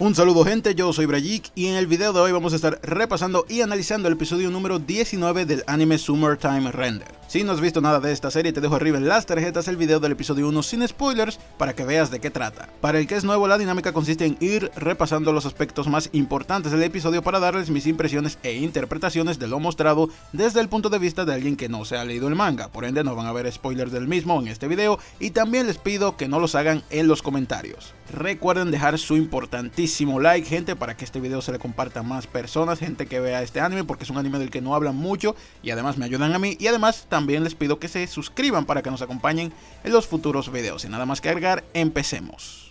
Un saludo gente, yo soy Brajik y en el video de hoy vamos a estar repasando y analizando el episodio número 19 del anime Summertime Render. Si no has visto nada de esta serie, te dejo arriba en las tarjetas el video del episodio 1 sin spoilers para que veas de qué trata. Para el que es nuevo, la dinámica consiste en ir repasando los aspectos más importantes del episodio para darles mis impresiones e interpretaciones de lo mostrado desde el punto de vista de alguien que no se ha leído el manga, por ende no van a ver spoilers del mismo en este video y también les pido que no los hagan en los comentarios. Recuerden dejar su importantísimo muchísimo like, gente, para que este video se le comparta a más personas, gente que vea este anime, porque es un anime del que no hablan mucho y además me ayudan a mí. Y además también les pido que se suscriban para que nos acompañen en los futuros videos. Y nada más que agregar, empecemos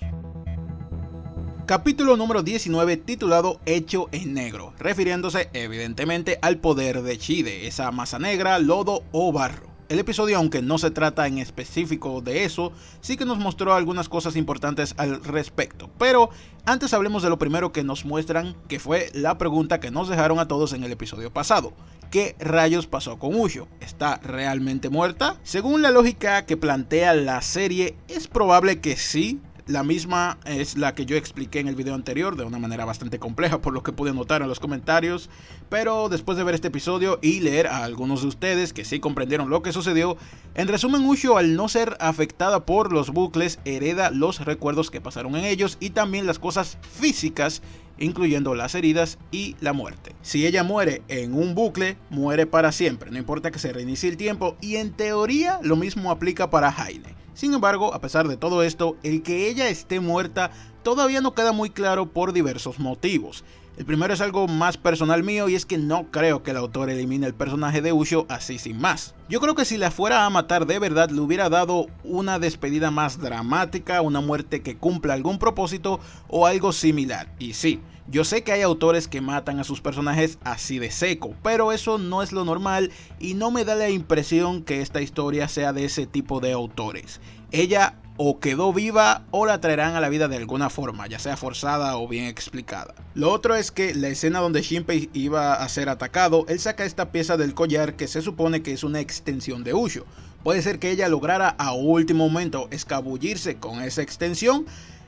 capítulo número 19 titulado Hecho en Negro, refiriéndose evidentemente al poder de Chide, esa masa negra, lodo o barro. El episodio, aunque no se trata en específico de eso, sí que nos mostró algunas cosas importantes al respecto. Pero antes hablemos de lo primero que nos muestran, que fue la pregunta que nos dejaron a todos en el episodio pasado. ¿Qué rayos pasó con Ujo? ¿Está realmente muerta? Según la lógica que plantea la serie, es probable que sí, la misma es la que yo expliqué en el video anterior de una manera bastante compleja por lo que pude notar en los comentarios, pero después de ver este episodio y leer a algunos de ustedes que sí comprendieron lo que sucedió, en resumen Ushio al no ser afectada por los bucles hereda los recuerdos que pasaron en ellos y también las cosas físicas incluyendo las heridas y la muerte. Si ella muere en un bucle, muere para siempre, no importa que se reinicie el tiempo y en teoría lo mismo aplica para Jaime. Sin embargo, a pesar de todo esto, el que ella esté muerta todavía no queda muy claro por diversos motivos. El primero es algo más personal mío y es que no creo que el autor elimine el personaje de Usho así sin más. Yo creo que si la fuera a matar de verdad le hubiera dado una despedida más dramática, una muerte que cumpla algún propósito o algo similar. Y sí, yo sé que hay autores que matan a sus personajes así de seco, pero eso no es lo normal y no me da la impresión que esta historia sea de ese tipo de autores. Ella o quedó viva o la traerán a la vida de alguna forma, ya sea forzada o bien explicada. Lo otro es que la escena donde Shinpei iba a ser atacado, él saca esta pieza del collar que se supone que es una extensión de Uyo. Puede ser que ella lograra a último momento escabullirse con esa extensión.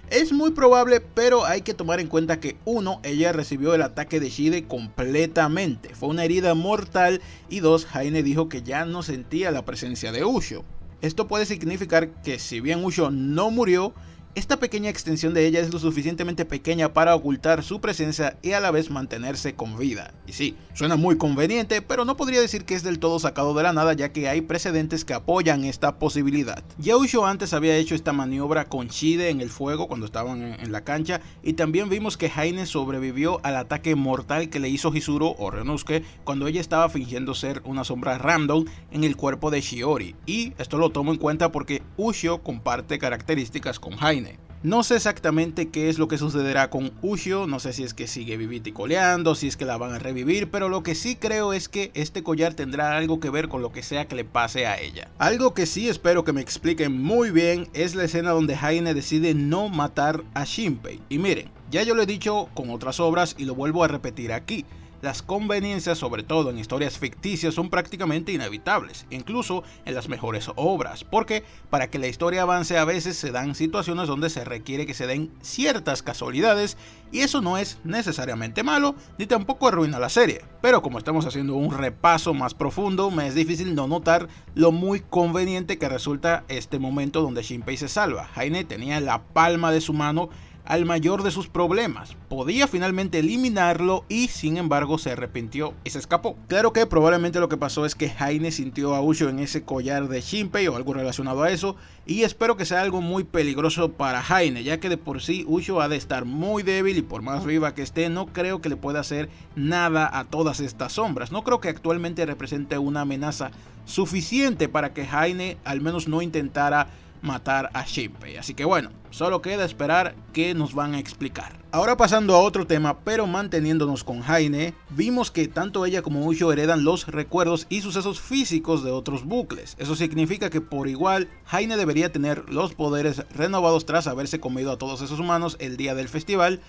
Es muy probable, pero hay que tomar en cuenta que uno, ella recibió el ataque de Shide completamente, fue una herida mortal y dos, Jaime dijo que ya no sentía la presencia de Ushio esto puede significar que si bien Usho no murió, esta pequeña extensión de ella es lo suficientemente pequeña para ocultar su presencia y a la vez mantenerse con vida. Y sí, suena muy conveniente, pero no podría decir que es del todo sacado de la nada ya que hay precedentes que apoyan esta posibilidad. yo antes había hecho esta maniobra con Shide en el fuego cuando estaban en, la cancha y también vimos que Haine sobrevivió al ataque mortal que le hizo Hisuro o Renusuke cuando ella estaba fingiendo ser una sombra random en el cuerpo de Shiori. Y esto lo tomo en cuenta porque Ushio comparte características con Haine no sé exactamente qué es lo que sucederá con Ushio, no sé si es que sigue viviticoleando y coleando, si es que la van a revivir, pero lo que sí creo es que este collar tendrá algo que ver con lo que sea que le pase a ella. Algo que sí espero que me expliquen muy bien es la escena donde jaime decide no matar a Shinpei. Y miren, ya yo lo he dicho con otras obras y lo vuelvo a repetir aquí las conveniencias, sobre todo en historias ficticias, son prácticamente inevitables, incluso en las mejores obras, porque para que la historia avance a veces se dan situaciones donde se requiere que se den ciertas casualidades y eso no es necesariamente malo ni tampoco arruina la serie, pero como estamos haciendo un repaso más profundo, me es difícil no notar lo muy conveniente que resulta este momento donde Shinpei se salva. Jaime tenía la palma de su mano al mayor de sus problemas. Podía finalmente eliminarlo y sin embargo se arrepintió y se escapó. Claro que probablemente lo que pasó es que Jaime sintió a Ucho en ese collar de Shinpei o algo relacionado a eso y espero que sea algo muy peligroso para Jaime, ya que de por sí Ucho ha de estar muy débil y por más viva que esté no creo que le pueda hacer nada a todas estas sombras. No creo que actualmente represente una amenaza suficiente para que Jaime al menos no intentara matar a Shinpei. Así que bueno, solo queda esperar que nos van a explicar. Ahora pasando a otro tema, pero manteniéndonos con jaime vimos que tanto ella como Ucho heredan los recuerdos y sucesos físicos de otros bucles. Eso significa que por igual, jaime debería tener los poderes renovados tras haberse comido a todos esos humanos el día del festival,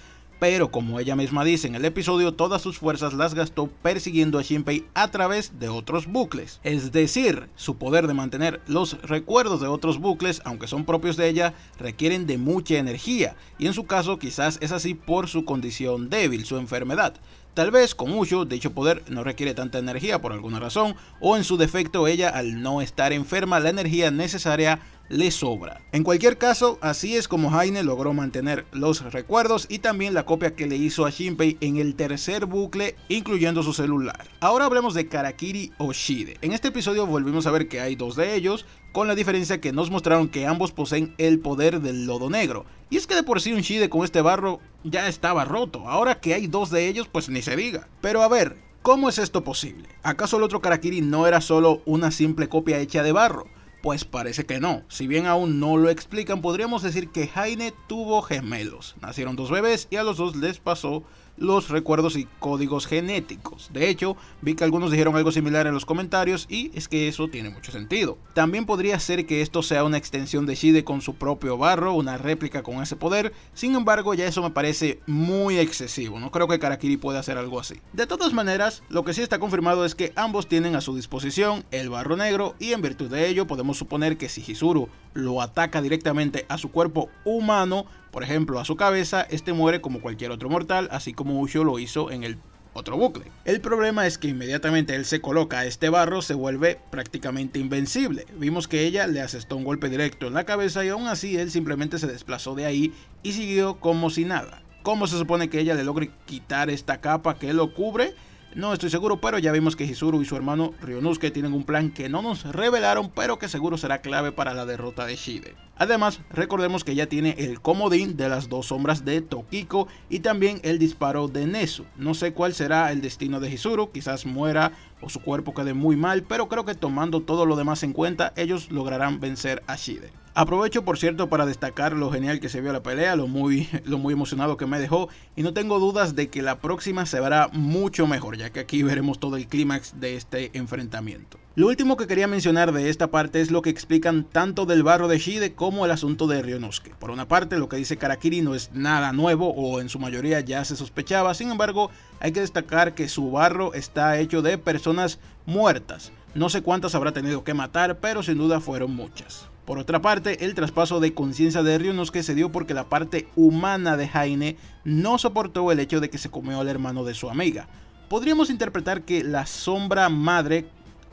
pero como ella misma dice en el episodio, todas sus fuerzas las gastó persiguiendo a Shinpei a través de otros bucles. Es decir, su poder de mantener los recuerdos de otros bucles, aunque son propios de ella, requieren de mucha energía, y en su caso quizás es así por su condición débil, su enfermedad. Tal vez con mucho dicho poder no requiere tanta energía por alguna razón, o en su defecto ella al no estar enferma la energía necesaria le sobra. En cualquier caso, así es como Jaime logró mantener los recuerdos y también la copia que le hizo a Shinpei en el tercer bucle, incluyendo su celular. Ahora hablemos de Karakiri Oshide. En este episodio volvimos a ver que hay dos de ellos, con la diferencia que nos mostraron que ambos poseen el poder del lodo negro. Y es que de por sí un Shide con este barro ya estaba roto, ahora que hay dos de ellos pues ni se diga. Pero a ver, ¿cómo es esto posible? ¿Acaso el otro Karakiri no era solo una simple copia hecha de barro? Pues parece que no. Si bien aún no lo explican, podríamos decir que Jaime tuvo gemelos. Nacieron dos bebés y a los dos les pasó los recuerdos y códigos genéticos. De hecho, vi que algunos dijeron algo similar en los comentarios y es que eso tiene mucho sentido. También podría ser que esto sea una extensión de Shide con su propio barro, una réplica con ese poder, sin embargo ya eso me parece muy excesivo, no creo que Karakiri pueda hacer algo así. De todas maneras, lo que sí está confirmado es que ambos tienen a su disposición el barro negro y en virtud de ello podemos suponer que si Hizuru lo ataca directamente a su cuerpo humano, por ejemplo, a su cabeza, este muere como cualquier otro mortal, así como Ushio lo hizo en el otro bucle. El problema es que inmediatamente él se coloca a este barro, se vuelve prácticamente invencible. Vimos que ella le asestó un golpe directo en la cabeza y aún así él simplemente se desplazó de ahí y siguió como si nada. ¿Cómo se supone que ella le logre quitar esta capa que lo cubre? No estoy seguro, pero ya vimos que Hisuru y su hermano Ryonusuke tienen un plan que no nos revelaron, pero que seguro será clave para la derrota de Shide. Además, recordemos que ya tiene el comodín de las dos sombras de Tokiko y también el disparo de Nesu. No sé cuál será el destino de Hisuru, quizás muera o su cuerpo quede muy mal, pero creo que tomando todo lo demás en cuenta, ellos lograrán vencer a Shide. Aprovecho por cierto para destacar lo genial que se vio la pelea, lo muy, lo muy emocionado que me dejó y no tengo dudas de que la próxima se verá mucho mejor, ya que aquí veremos todo el clímax de este enfrentamiento. Lo último que quería mencionar de esta parte es lo que explican tanto del barro de Shide como el asunto de Ryunosuke Por una parte, lo que dice Karakiri no es nada nuevo o en su mayoría ya se sospechaba, sin embargo, hay que destacar que su barro está hecho de personas muertas. No sé cuántas habrá tenido que matar, pero sin duda fueron muchas. Por otra parte, el traspaso de conciencia de Ryunosuke se dio porque la parte humana de jaime no soportó el hecho de que se comió al hermano de su amiga. Podríamos interpretar que la sombra madre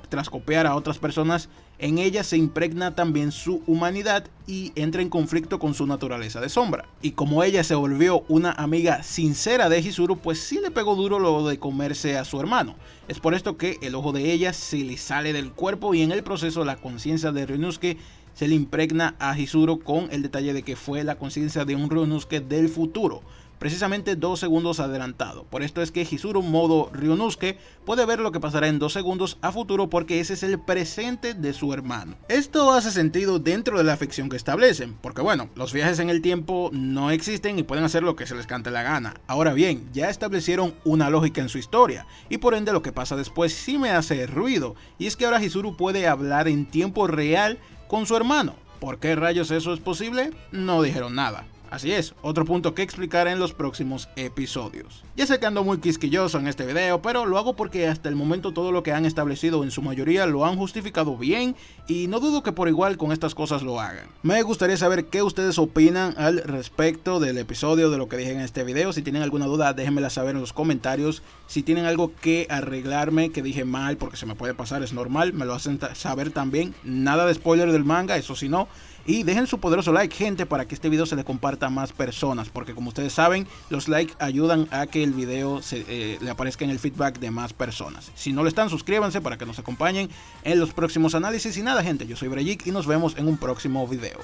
tras copiar a otras personas, en ella se impregna también su humanidad y entra en conflicto con su naturaleza de sombra. Y como ella se volvió una amiga sincera de Hizuru, pues sí le pegó duro lo de comerse a su hermano. Es por esto que el ojo de ella se le sale del cuerpo y en el proceso la conciencia de Ryunosuke se le impregna a Hisuro con el detalle de que fue la conciencia de un Ryunosuke del futuro, precisamente dos segundos adelantado. Por esto es que Hisuru modo Ryunosuke puede ver lo que pasará en dos segundos a futuro porque ese es el presente de su hermano. Esto hace sentido dentro de la ficción que establecen, porque bueno, los viajes en el tiempo no existen y pueden hacer lo que se les cante la gana. Ahora bien, ya establecieron una lógica en su historia y por ende lo que pasa después sí me hace ruido y es que ahora Hisuru puede hablar en tiempo real con su hermano. ¿Por qué rayos eso es posible? No dijeron nada. Así es, otro punto que explicar en los próximos episodios. Ya sé que ando muy quisquilloso en este video, pero lo hago porque hasta el momento todo lo que han establecido en su mayoría lo han justificado bien y no dudo que por igual con estas cosas lo hagan. Me gustaría saber qué ustedes opinan al respecto del episodio, de lo que dije en este video. Si tienen alguna duda, déjenmela saber en los comentarios. Si tienen algo que arreglarme, que dije mal, porque se me puede pasar, es normal, me lo hacen saber también. Nada de spoiler del manga, eso sí no. Y dejen su poderoso like, gente, para que este video se le comparta a más personas. Porque como ustedes saben, los likes ayudan a que el video eh, le aparezca en el feedback de más personas. Si no lo están, suscríbanse para que nos acompañen en los próximos análisis. Y nada, gente, yo soy Brejik y nos vemos en un próximo video.